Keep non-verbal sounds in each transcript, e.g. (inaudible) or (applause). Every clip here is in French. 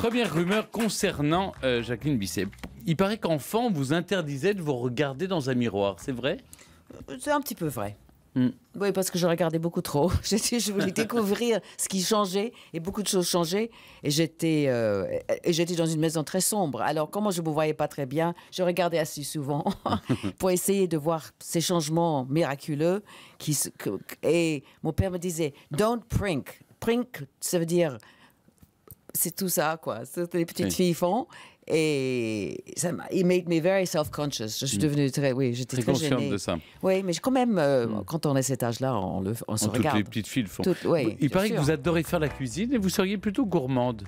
Première rumeur concernant euh, Jacqueline Bisset. Il paraît qu'enfant, vous interdisait de vous regarder dans un miroir, c'est vrai euh, C'est un petit peu vrai. Hmm. Oui, parce que je regardais beaucoup trop. (laughs) je voulais découvrir ce qui changeait et beaucoup de choses changeaient. Et j'étais, euh, j'étais dans une maison très sombre. Alors, comment je ne vous voyais pas très bien, je regardais assez souvent (laughs) pour essayer de voir ces changements miraculeux. Qui, et mon père me disait Don't prink. Prink, ça veut dire c'est tout ça, quoi. Ce les petites filles font. Et ça m'a. It made me very self-conscious. Je suis mm. devenue très. Oui, j'étais très, très consciente de ça. Oui, mais quand même, euh, mm. quand on est cet âge-là, on, le, on se regarde. Toutes les petites filles font. Il paraît que vous adorez faire la cuisine et vous seriez plutôt gourmande.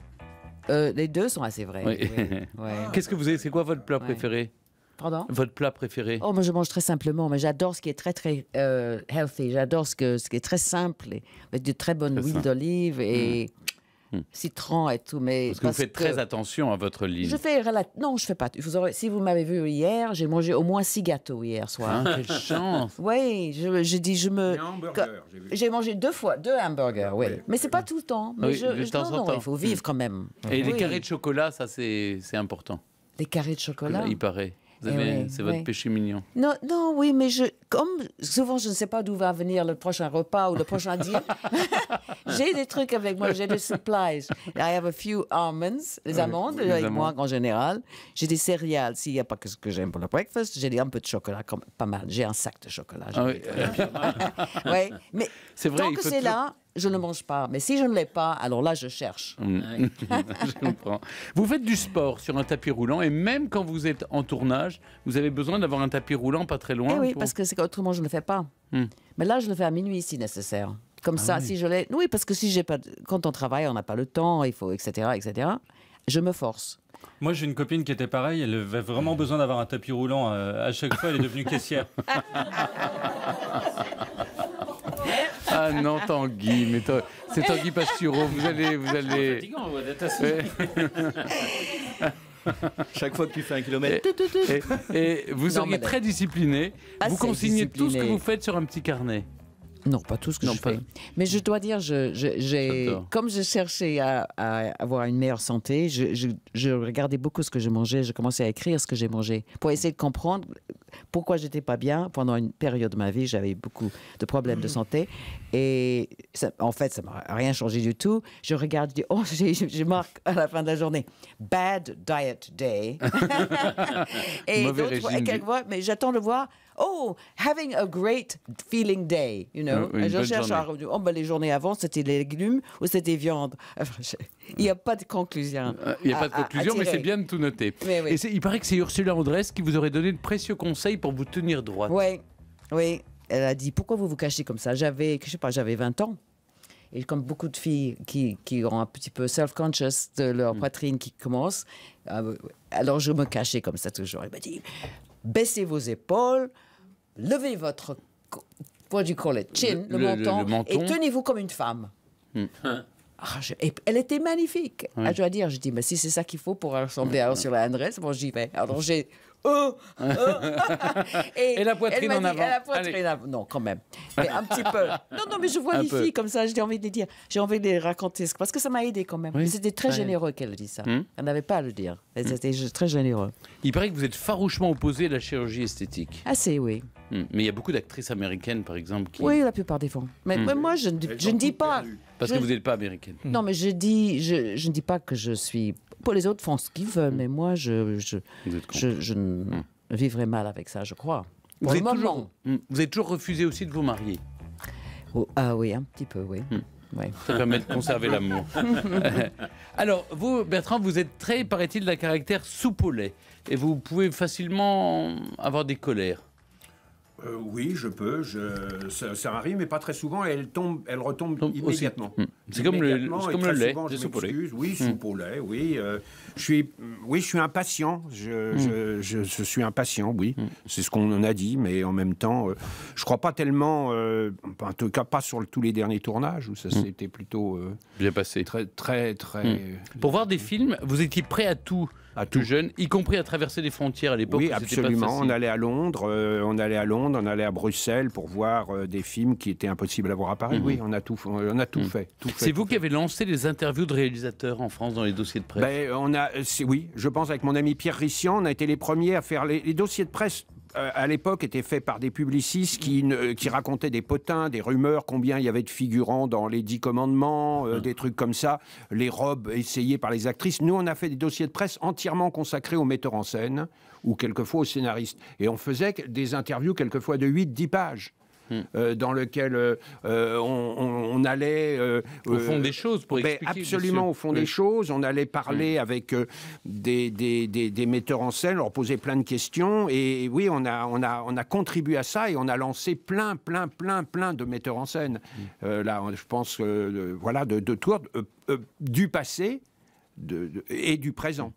Euh, les deux sont assez vrais. Oui. (laughs) Qu'est-ce que vous avez C'est quoi votre plat préféré Pardon Votre plat préféré Oh, moi je mange très simplement, mais j'adore ce qui est très très euh, healthy. J'adore ce, que, ce qui est très simple, avec de très bonne huile d'olive et. Mm. Hmm. citron et tout. Mais parce, que vous faites très attention à votre ligne. Je fais non, je fais pas. si vous m'avez vu hier, j'ai mangé au moins six gâteaux hier soir. Ah, quelle chance (laughs) Oui, je, dit... je me. J'ai mangé deux fois deux hamburgers, ah, oui. Mais c'est pas tout le temps. Mais je, il faut vivre quand même. Et les carrés de chocolat, ça c'est important. Les carrés de chocolat. il paraît. Eh c'est votre péché mignon. Non, non, oui, mais je, comme souvent je ne sais pas d'où va venir le prochain repas ou le prochain dîner, (laughs) j'ai des trucs avec moi, j'ai des supplies. I have a few almonds, les amandes, moi en général. J'ai des céréales, s'il n'y a pas que ce que j'aime pour le breakfast, j'ai un peu de chocolat, comme, pas mal. J'ai un sac de chocolat. Ah oui. (laughs) ouais, mais c'est vrai. Tant que c'est là, je ne mange pas. Mais si je ne l'ai pas, alors là, je cherche. Mm. (laughs) Vous faites du sport sur un tapis roulant et même quand vous êtes en tournage, vous avez besoin d'avoir un tapis roulant pas très loin. Eh oui, parce que c'est autrement je ne le fais pas. Mm. Mais là, je le fais à minuit si nécessaire. Comme ah ça, si je l'ai. Oui, parce que si j'ai pas, quand on travaille, on n'a pas le temps, il faut, etc., etc. Je me force. Moi, j'ai une copine qui était pareille. Elle avait vraiment besoin d'avoir un tapis roulant. Euh, à chaque fois, elle est devenue caissière. (laughs) Ah non, Tanguy, mais c'est Tanguy eh. Pastureau. Vous allez, vous allez. (laughs) Chaque fois que tu fais un kilomètre. Et, vous seriez très discipliné. vous consignez tout ce que vous faites sur un petit carnet. Non, pas tout ce que je fais. Mais je dois dire, comme je cherchais à, avoir une meilleure santé, je, regardais beaucoup ce que je mangeais. Je commençais à écrire ce que j'ai mangé pour essayer de comprendre pourquoi j'étais pas bien. Pendant une période de ma vie, j'avais beaucoup de problèmes de mm. santé et en fait, ça m'a rien changé du tout. Je regarde, je dis, oh, (laughs) j'ai marque à la fin de la journée, bad diet day. (laughs) et, et fois, mais j'attends de voir, oh, having a great feeling day, you know. je cherche à, oh, ben, les journées avant, c'était les légumes ou c'était viande. il n'y a pas de conclusion. Euh, il n'y a pas de conclusion, mais c'est bien de tout noter. Oui. il paraît que c'est Ursula Andress qui vous aurait donné de précieux conseils pour vous tenir droite. Oui, oui elle a dit Pourquoi vous vous cachez comme ça J'avais, je sais pas, j'avais 20 ans. Et comme beaucoup de filles qui, ont un petit peu self-conscious de leur mm. poitrine qui commence, euh, alors je me cachais comme ça toujours. Elle m'a dit Baissez vos épaules, levez votre. poids du collet, Chin, le, menton, et tenez-vous comme une femme. Mm. Ah, elle était magnifique. à ah, je dois dire, je dis, mais si c'est ça qu'il faut pour ressembler à mm. Ursula Andress, bon, j'y vais. Alors j'ai Oh, oh. (laughs) et, la poitrine en avant. La poitrine non, quand même. un petit peu. (laughs) Non, non, mais je vois ici les filles comme ça, j'ai envie de les dire. J'ai envie de les raconter. Parce que ça m'a aidé quand même. c'était très généreux qu'elle dise ça. Hmm elle n'avait pas à le dire. Hmm c'était très généreux. Il paraît que vous êtes farouchement opposé à la chirurgie esthétique. Assez, oui. Hmm. Mais il y a beaucoup d'actrices américaines, par exemple, qui... Oui, la plupart des fois. Mais, moi, je, ne dis pas... Parce que vous n'êtes pas américaine. Non, mais je, dis, je, je ne dis pas que je suis les autres, font ce qu'ils veulent, mm. mais moi, je, je, je, mm. vivrai mal avec ça, je crois. vous, le Toujours, mm. vous toujours refusé aussi de vous marier oh, Ah oui, un petit peu, oui. Ça permet de conserver (laughs) l'amour. (laughs) Alors, vous, Bertrand, vous êtes très, paraît-il, d'un caractère soupolé. Et vous pouvez facilement avoir des colères. Euh, oui, je peux. ça, arrive, mais pas très souvent. Elle tombe, elle retombe immédiatement. Hmm. C'est comme le, le lait. je Oui, hmm. Oui, euh, je suis, oui, je suis impatient. Je, hmm. je, je, suis impatient. Oui, c'est ce qu'on en a dit, mais en même temps, je euh, je crois pas tellement. en tout cas, pas sur tous les derniers tournages où ça s'était plutôt bien passé. Très, très, très. Pour voir des films, vous étiez prêt à tout à tout jeune, y compris à traverser les frontières à l'époque. Oui, absolument. on allait à Londres, euh, on allait à Londres, on allait à Bruxelles pour voir euh, des films qui étaient impossibles à voir à Paris. Mhm. Oui, on a tout, on a tout mhm. fait. c'est vous qui avez lancé les interviews de réalisateurs en France dans les dossiers de presse. Ben, on a, euh, oui, je pense avec mon ami Pierre Rissian, on a été les premiers à faire les dossiers de presse euh, à l'époque était fait par des publicistes qui, racontaient des potins, des rumeurs, combien il y avait de figurants dans les dix commandements, euh, hum. des trucs comme ça, les robes essayées par les actrices. Nous, on a fait des dossiers de presse entièrement consacrés aux metteurs en scène ou quelquefois aux scénaristes. Et on faisait des interviews quelquefois de 8-10 pages. Hmm. Euh, dans lequel euh, euh, on, allait... Ben, au fond des choses, pour expliquer. absolument, au fond des choses. On allait parler hmm. avec des, des, metteurs en scène, leur poser plein de questions. Et oui, on a, on, a, contribué à ça et on a lancé plein, plein, plein, plein de metteurs en scène. Hmm. là, je pense, voilà, de, tours du passé de, et du présent.